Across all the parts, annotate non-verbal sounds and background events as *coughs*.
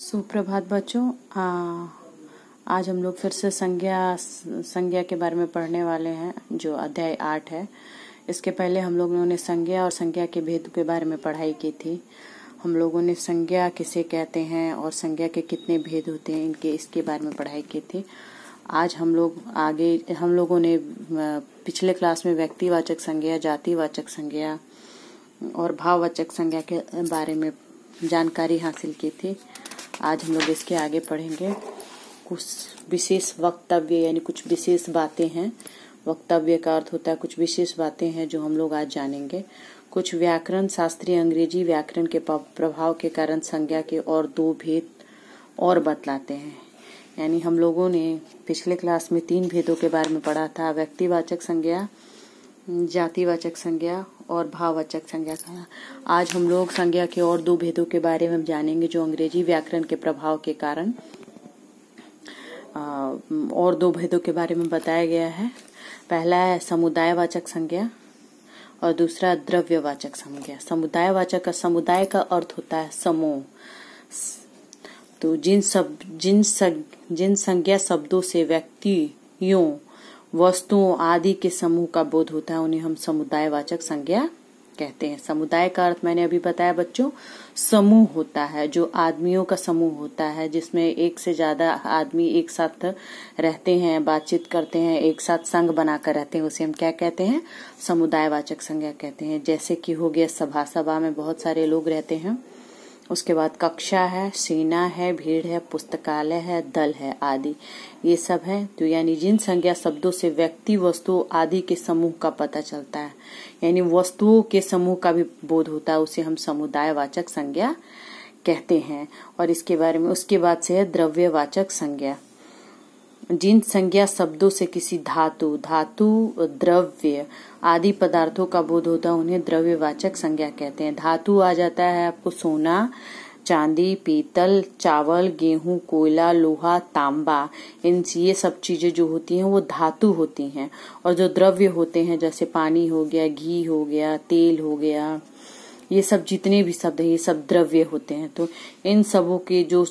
सुप्रभात बच्चों आज हम लोग फिर से संज्ञा संज्ञा के बारे में पढ़ने वाले हैं जो अध्याय आठ है इसके पहले हम लोगों ने संज्ञा और संज्ञा के भेद के बारे में पढ़ाई की थी हम लोगों ने संज्ञा किसे कहते हैं और संज्ञा के कितने भेद होते हैं इनके इसके बारे में पढ़ाई की थी आज हम लोग आगे हम लोगों ने पिछले क्लास में व्यक्तिवाचक संज्ञा जातिवाचक संज्ञा और भाववाचक संज्ञा के बारे में जानकारी हासिल की थी आज हम लोग इसके आगे पढ़ेंगे कुछ विशेष वक्तव्य यानी कुछ विशेष बातें हैं वक्तव्य का अर्थ होता है कुछ विशेष बातें हैं जो हम लोग आज जानेंगे कुछ व्याकरण शास्त्रीय अंग्रेजी व्याकरण के प्रभाव के कारण संज्ञा के और दो भेद और बतलाते हैं यानी हम लोगों ने पिछले क्लास में तीन भेदों के बारे में पढ़ा था व्यक्तिवाचक संज्ञा जातिवाचक संज्ञा और भाववाचक संज्ञा का आज हम लोग संज्ञा के और दो भेदों के बारे में जानेंगे जो अंग्रेजी व्याकरण के प्रभाव के कारण और दो भेदों के बारे में बताया गया है पहला है समुदायवाचक संज्ञा और दूसरा द्रव्यवाचक संज्ञा समुदायवाचक का समुदाय का अर्थ होता है समूह तो जिन सब जिन सग, जिन संज्ञा शब्दों से व्यक्तियों वस्तुओं आदि के समूह का बोध होता है उन्हें हम समुदायवाचक संज्ञा कहते हैं समुदाय का अर्थ मैंने अभी बताया बच्चों समूह होता है जो आदमियों का समूह होता है जिसमें एक से ज्यादा आदमी एक साथ रहते हैं बातचीत करते हैं एक साथ संघ बनाकर रहते हैं उसे हम क्या कहते हैं समुदायवाचक संज्ञा कहते हैं जैसे कि हो गया सभा सभा में बहुत सारे लोग रहते हैं उसके बाद कक्षा है सेना है भीड़ है पुस्तकालय है दल है आदि ये सब है तो यानी जिन संज्ञा शब्दों से व्यक्ति वस्तु आदि के समूह का पता चलता है यानी वस्तुओं के समूह का भी बोध होता है उसे हम समुदायवाचक संज्ञा कहते हैं और इसके बारे में उसके बाद से है द्रव्यवाचक संज्ञा जिन संज्ञा शब्दों से किसी धातु धातु द्रव्य आदि पदार्थों का बोध होता है उन्हें द्रव्यवाचक संज्ञा कहते हैं धातु आ जाता है आपको सोना चांदी पीतल चावल गेहूं कोयला लोहा तांबा इन ये सब चीजें जो होती हैं वो धातु होती हैं और जो द्रव्य होते हैं जैसे पानी हो गया घी हो गया तेल हो गया ये सब जितने भी शब्द हैं ये सब द्रव्य होते हैं तो इन सबों के जो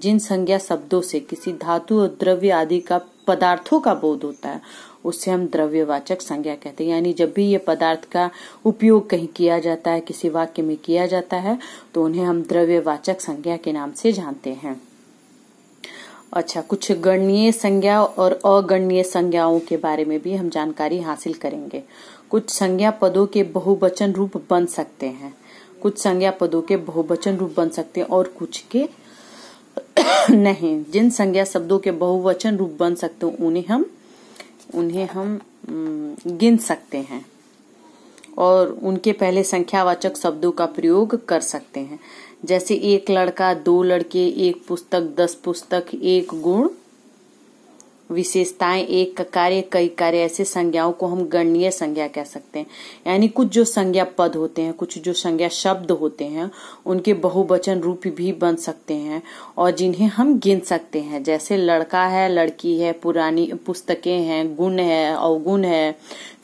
जिन संज्ञा शब्दों से किसी धातु और द्रव्य आदि का पदार्थों का बोध होता है उससे हम द्रव्यवाचक संज्ञा कहते हैं यानी जब भी ये पदार्थ का उपयोग कहीं किया जाता है किसी वाक्य में किया जाता है तो उन्हें हम द्रव्यवाचक संज्ञा के नाम से जानते हैं अच्छा कुछ गणनीय संज्ञा और अगणनीय संज्ञाओं के बारे में भी हम जानकारी हासिल करेंगे कुछ संज्ञा पदों के बहुवचन रूप बन सकते हैं कुछ संज्ञा पदों के बहुवचन रूप बन सकते हैं और कुछ के *coughs* नहीं जिन संज्ञा शब्दों के बहुवचन रूप बन सकते हैं उन्हें हम उन्हें हम गिन सकते हैं और उनके पहले संख्यावाचक शब्दों का प्रयोग कर सकते हैं जैसे एक लड़का दो लड़के एक पुस्तक दस पुस्तक एक गुण विशेषताएं एक का कार्य कई कार्य ऐसे संज्ञाओं को हम गणनीय संज्ञा कह सकते हैं यानी कुछ जो संज्ञा पद होते हैं कुछ जो संज्ञा शब्द होते हैं उनके बहुवचन रूप भी बन सकते हैं और जिन्हें हम गिन सकते हैं जैसे लड़का है लड़की है पुरानी पुस्तकें हैं गुण है अवगुण है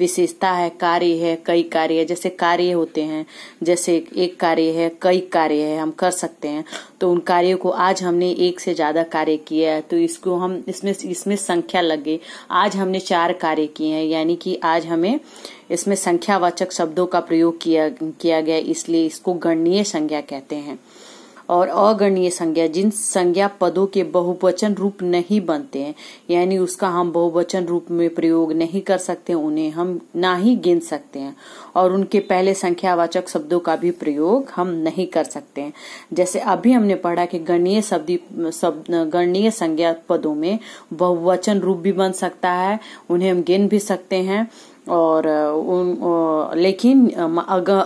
विशेषता है कार्य है कई कार्य है जैसे कार्य होते हैं जैसे एक कार्य है कई कार्य है हम कर सकते हैं तो उन कार्यों को आज हमने एक से ज्यादा कार्य किया है तो इसको हम इसमें इसमें संख्या लग गई आज हमने चार कार्य किए हैं यानी कि आज हमें इसमें संख्यावाचक शब्दों का प्रयोग किया किया गया इसलिए इसको गणनीय संज्ञा कहते हैं और अगणीय संज्ञा जिन संज्ञा पदों के बहुवचन रूप नहीं बनते हैं यानी उसका हम बहुवचन रूप में प्रयोग नहीं कर सकते उन्हें हम ना ही गिन सकते हैं और उनके पहले संख्यावाचक शब्दों का भी प्रयोग हम नहीं कर सकते हैं जैसे अभी हमने पढ़ा कि गणीय शब्द शब्द गणीय संज्ञा पदों में बहुवचन रूप भी बन सकता है उन्हें हम गिन भी सकते हैं और उन लेकिन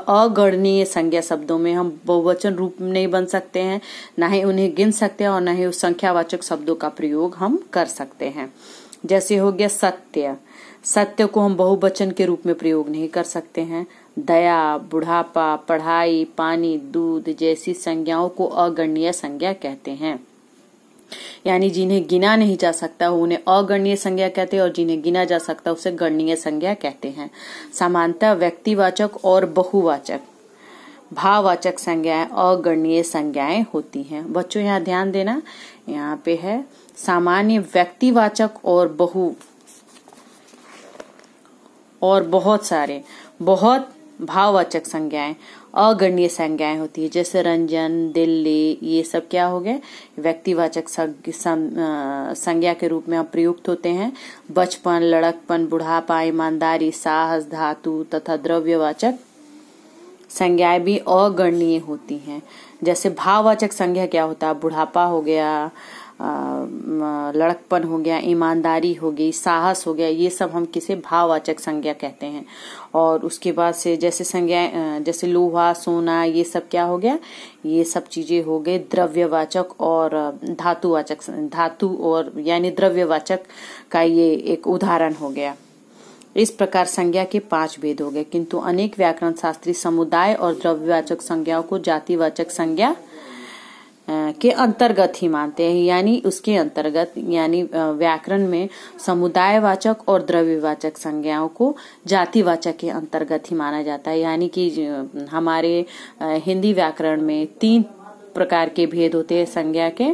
अगणनीय संज्ञा शब्दों में हम बहुवचन रूप नहीं बन सकते हैं ना ही उन्हें गिन सकते हैं और ना ही उस संख्यावाचक शब्दों का प्रयोग हम कर सकते हैं जैसे हो गया सत्य सत्य को हम बहुवचन के रूप में प्रयोग नहीं कर सकते हैं दया बुढ़ापा पढ़ाई पानी दूध जैसी संज्ञाओं को अगणनीय संज्ञा कहते हैं यानी जिन्हें गिना नहीं जा सकता उन्हें अगणनीय संज्ञा कहते हैं और जिन्हें गिना जा सकता उसे गणनीय संज्ञा कहते हैं समानता व्यक्तिवाचक और बहुवाचक भाववाचक संज्ञाएं अगणनीय संज्ञाएं होती हैं बच्चों यहाँ ध्यान देना यहाँ पे है सामान्य व्यक्तिवाचक और बहु और बहुत सारे बहुत भाववाचक संज्ञाएं अगणनीय संज्ञाएं होती है जैसे रंजन दिल्ली ये सब क्या हो गए व्यक्तिवाचक संज्ञा के रूप में प्रयुक्त होते हैं बचपन लड़कपन बुढ़ापा ईमानदारी साहस धातु तथा द्रव्यवाचक संज्ञाएं भी अगणनीय होती हैं जैसे भाववाचक संज्ञा क्या होता है बुढ़ापा हो गया लड़कपन हो गया ईमानदारी हो गई साहस हो गया ये सब हम किसे भाववाचक संज्ञा कहते हैं और उसके बाद से जैसे संज्ञा जैसे लोहा सोना ये सब क्या हो गया ये सब चीजें हो गई द्रव्यवाचक और धातुवाचक धातु और यानी द्रव्यवाचक का ये एक उदाहरण हो गया इस प्रकार संज्ञा के पांच भेद हो गए किंतु अनेक व्याकरण शास्त्री समुदाय और द्रव्यवाचक संज्ञाओं को जातिवाचक संज्ञा के अंतर्गत ही मानते हैं यानी उसके अंतर्गत यानी व्याकरण में समुदायवाचक और द्रव्यवाचक संज्ञाओं को जातिवाचक के अंतर्गत ही माना जाता है यानी कि हमारे हिंदी व्याकरण में तीन प्रकार के भेद होते हैं संज्ञा के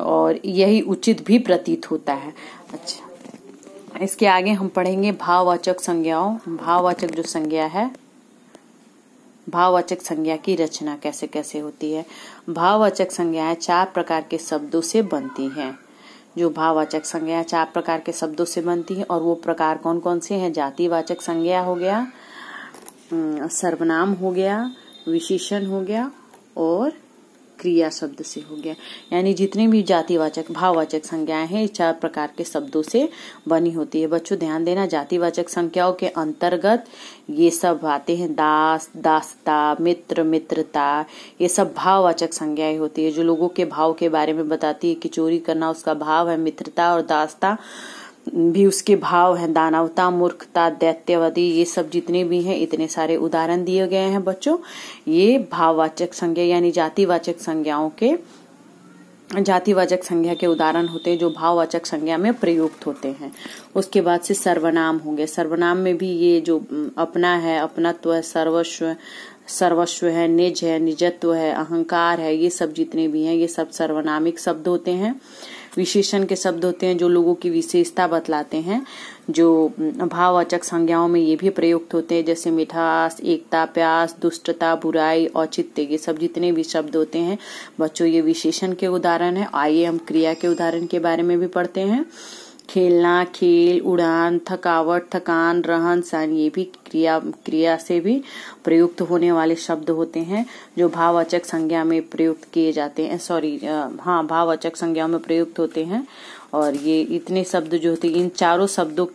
और यही उचित भी प्रतीत होता है अच्छा इसके आगे हम पढ़ेंगे भाववाचक संज्ञाओं भाववाचक जो संज्ञा है भाववाचक संज्ञा की रचना कैसे कैसे होती है भाववाचक संज्ञाएं चार प्रकार के शब्दों से बनती हैं जो भाववाचक संज्ञा चार प्रकार के शब्दों से बनती है और वो प्रकार कौन कौन से हैं जातिवाचक संज्ञा हो गया सर्वनाम हो गया विशेषण हो गया और क्रिया शब्द से हो गया यानी जितने भी जातिवाचक भाववाचक संज्ञाएं हैं चार प्रकार के शब्दों से बनी होती है बच्चों ध्यान देना जातिवाचक संज्ञाओं के अंतर्गत ये सब आते हैं दास दासता मित्र मित्रता ये सब भाववाचक संज्ञाएं होती है जो लोगों के भाव के बारे में बताती है कि चोरी करना उसका भाव है मित्रता और दासता भी उसके भाव हैं दानवता मूर्खता दैत्यवादी ये सब जितने भी हैं इतने सारे उदाहरण दिए गए हैं बच्चों ये भाववाचक संज्ञा यानी जातिवाचक संज्ञाओं के जातिवाचक संज्ञा के उदाहरण होते हैं जो भाववाचक संज्ञा में प्रयुक्त होते हैं उसके बाद से सर्वनाम होंगे सर्वनाम में भी ये जो अपना है अपनत्व है सर्वस्व सर्वस्व है निज है निजत्व है अहंकार है ये सब जितने भी हैं ये सब सर्वनामिक शब्द होते हैं विशेषण के शब्द होते हैं जो लोगों की विशेषता बतलाते हैं जो भाववाचक संज्ञाओं में ये भी प्रयुक्त होते हैं जैसे मिठास एकता प्यास दुष्टता बुराई औचित्य ये सब जितने भी शब्द होते हैं बच्चों ये विशेषण के उदाहरण है आइए हम क्रिया के उदाहरण के बारे में भी पढ़ते हैं खेलना खेल उड़ान थकावट थकान रहन सहन ये भी क्रिया क्रिया से भी प्रयुक्त होने वाले शब्द होते हैं जो भाववाचक संज्ञा में प्रयुक्त किए जाते हैं सॉरी हाँ भाववाचक संज्ञा में प्रयुक्त होते हैं और ये इतने शब्द जो होते इन चारों शब्दों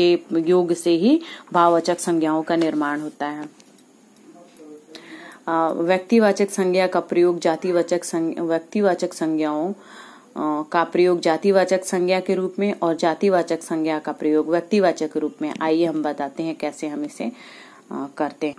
के योग से ही भाववाचक संज्ञाओं का निर्माण होता है व्यक्तिवाचक संज्ञा का प्रयोग जातिवाचक व्यक्तिवाचक संज्ञाओं का प्रयोग जातिवाचक संज्ञा के रूप में और जातिवाचक संज्ञा का प्रयोग व्यक्तिवाचक के रूप में आइए हम बताते हैं कैसे हम इसे करते हैं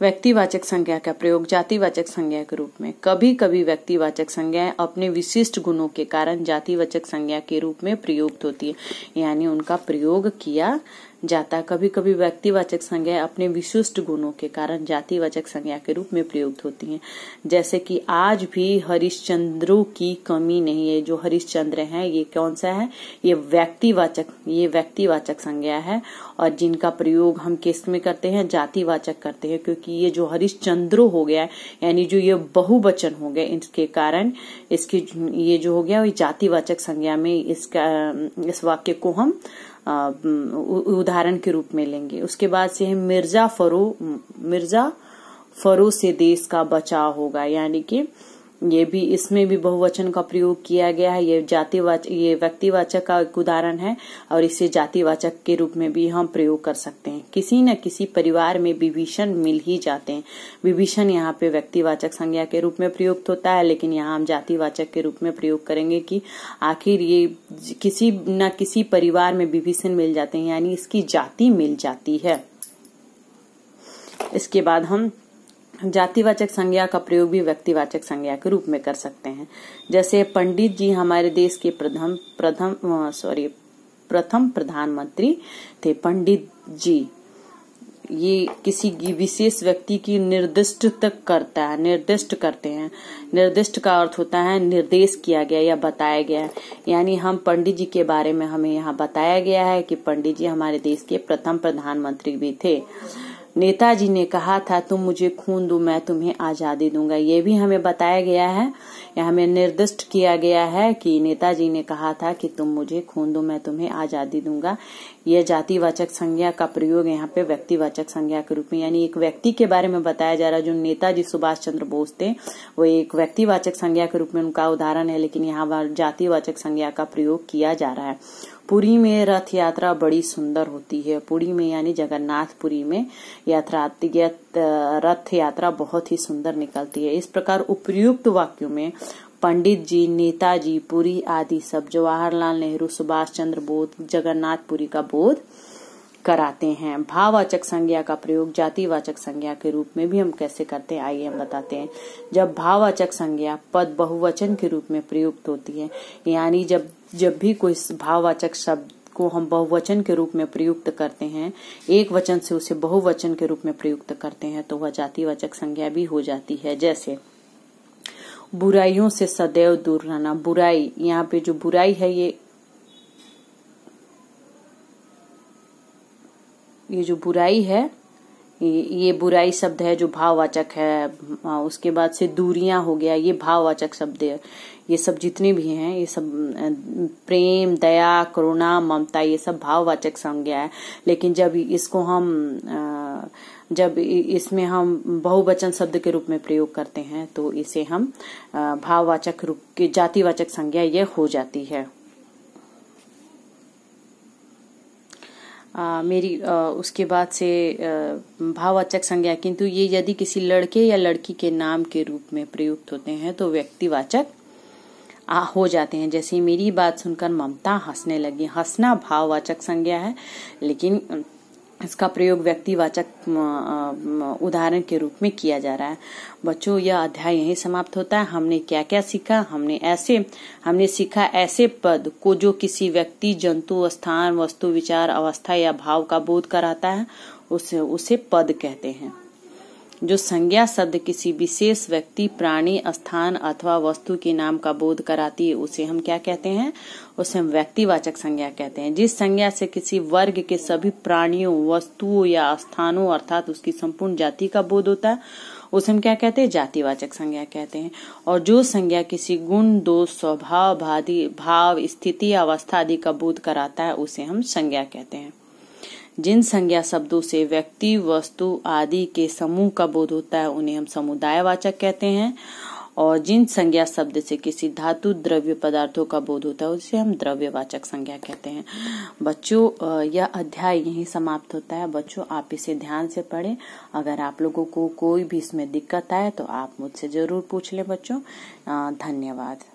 व्यक्तिवाचक संज्ञा का प्रयोग जातिवाचक संज्ञा के रूप में कभी कभी व्यक्तिवाचक संज्ञाएं अपने विशिष्ट गुणों के कारण जातिवाचक संज्ञा के रूप में प्रयुक्त होती है यानी उनका प्रयोग किया जाता कभी कभी व्यक्तिवाचक संज्ञा अपने विशिष्ट गुणों के कारण जातिवाचक संज्ञा के रूप में प्रयुक्त होती हैं जैसे कि आज भी हरिश्चंद्रों की कमी नहीं है जो हरिश्चंद्र हैं ये कौन सा है ये व्यक्तिवाचक ये व्यक्तिवाचक संज्ञा है और जिनका प्रयोग हम किस में करते हैं जातिवाचक करते हैं क्योंकि ये जो हरिश्चंद्रो हो गया यानी जो ये बहुवचन हो गया इसके कारण इसकी ये जो हो गया जातिवाचक संज्ञा में इसका इस वाक्य को हम उदाहरण के रूप में लेंगे उसके बाद से है मिर्जा फरो मिर्जा फरो से देश का बचाव होगा यानी कि ये भी इसमें भी बहुवचन का प्रयोग किया गया है ये जातिवाचक ये व्यक्तिवाचक का एक उदाहरण है और इसे जातिवाचक के रूप में भी हम प्रयोग कर सकते हैं किसी न किसी परिवार में विभीषण मिल ही जाते हैं विभीषण यहाँ पे व्यक्तिवाचक संज्ञा के रूप में प्रयुक्त होता है लेकिन यहाँ हम जातिवाचक के रूप में प्रयोग करेंगे कि आखिर ये किसी न किसी परिवार में विभीषण मिल जाते हैं यानी इसकी जाति मिल जाती है इसके बाद हम जातिवाचक संज्ञा का प्रयोग भी व्यक्तिवाचक संज्ञा के रूप में कर सकते हैं जैसे पंडित जी हमारे देश के प्रथम प्रथम सॉरी प्रथम प्रधानमंत्री थे पंडित जी ये किसी विशेष व्यक्ति की निर्दिष्ट तक करता है निर्दिष्ट करते हैं निर्दिष्ट का अर्थ होता है निर्देश किया गया या बताया गया यानी हम पंडित जी के बारे में हमें यहाँ बताया गया है कि पंडित जी हमारे देश के प्रथम प्रधानमंत्री भी थे नेताजी ने कहा था तुम मुझे खून दो मैं तुम्हें आज़ादी दूंगा ये भी हमें बताया गया है या हमें निर्दिष्ट किया गया है कि नेताजी ने कहा था कि तुम मुझे खून दो मैं तुम्हें आज़ादी दूंगा यह जातिवाचक संज्ञा का प्रयोग यहाँ पे व्यक्तिवाचक संज्ञा के रूप में यानी एक व्यक्ति के बारे में बताया जा रहा है जो नेताजी सुभाष चंद्र बोस थे वो एक व्यक्तिवाचक संज्ञा के रूप में उनका उदाहरण है लेकिन यहाँ जातिवाचक संज्ञा का प्रयोग किया जा रहा है पुरी में रथ यात्रा बड़ी सुंदर होती है पुरी में यानी जगन्नाथपुरी में यात्रा रथ यात्रा बहुत ही सुंदर निकलती है इस प्रकार उपयुक्त वाक्यों में पंडित जी नेताजी पुरी आदि सब जवाहरलाल नेहरू सुभाष चंद्र बोध जगन्नाथपुरी का बोध कराते हैं भाववाचक संज्ञा का प्रयोग जातिवाचक संज्ञा के रूप में भी हम कैसे करते हैं आइए हम बताते हैं जब भाववाचक संज्ञा पद बहुवचन के रूप में प्रयुक्त होती है यानी जब जब भी कोई भाववाचक शब्द को हम बहुवचन के रूप में प्रयुक्त करते हैं एक वचन से उसे बहुवचन के रूप में प्रयुक्त करते हैं तो वह जातिवाचक संज्ञा भी हो जाती है जैसे बुराइयों से सदैव दूर रहना बुराई यहाँ पे जो बुराई है ये ये जो बुराई है ये बुराई शब्द है जो भाववाचक है उसके बाद से दूरियां हो गया ये भाववाचक शब्द है ये सब जितने भी हैं ये सब प्रेम दया करुणा ममता ये सब भाववाचक संज्ञा है लेकिन जब इसको हम जब इसमें हम बहुवचन शब्द के रूप में प्रयोग करते हैं तो इसे हम भाववाचक रूप के जातिवाचक संज्ञा ये हो जाती है आ, मेरी आ, उसके बाद से भाववाचक संज्ञा किंतु ये यदि किसी लड़के या लड़की के नाम के रूप में प्रयुक्त होते हैं तो व्यक्तिवाचक आ, हो जाते हैं जैसे मेरी बात सुनकर ममता हंसने लगी हंसना भाववाचक संज्ञा है लेकिन इसका प्रयोग व्यक्तिवाचक उदाहरण के रूप में किया जा रहा है बच्चों यह अध्याय यहीं समाप्त होता है हमने क्या क्या सीखा हमने ऐसे हमने सीखा ऐसे पद को जो किसी व्यक्ति जंतु स्थान वस्तु विचार अवस्था या भाव का बोध कराता है उसे उसे पद कहते हैं जो संज्ञा शब्द किसी विशेष व्यक्ति प्राणी स्थान अथवा वस्तु के नाम का बोध कराती है उसे हम क्या कहते हैं उसे हम व्यक्तिवाचक संज्ञा कहते हैं जिस संज्ञा से किसी वर्ग के सभी प्राणियों वस्तुओं या स्थानों अर्थात उसकी संपूर्ण जाति का बोध होता है उसे हम क्या कहते हैं जातिवाचक संज्ञा कहते हैं और जो संज्ञा किसी गुण दोष स्वभाव भादी भाव स्थिति अवस्था आदि का बोध कराता है उसे हम संज्ञा कहते हैं जिन संज्ञा शब्दों से व्यक्ति वस्तु आदि के समूह का बोध होता है उन्हें हम समुदायवाचक कहते हैं और जिन संज्ञा शब्द से किसी धातु द्रव्य पदार्थों का बोध होता है उसे हम द्रव्यवाचक संज्ञा कहते हैं बच्चों यह अध्याय यहीं समाप्त होता है बच्चों आप इसे ध्यान से पढ़ें अगर आप लोगों को कोई भी इसमें दिक्कत आए तो आप मुझसे जरूर पूछ लें बच्चों धन्यवाद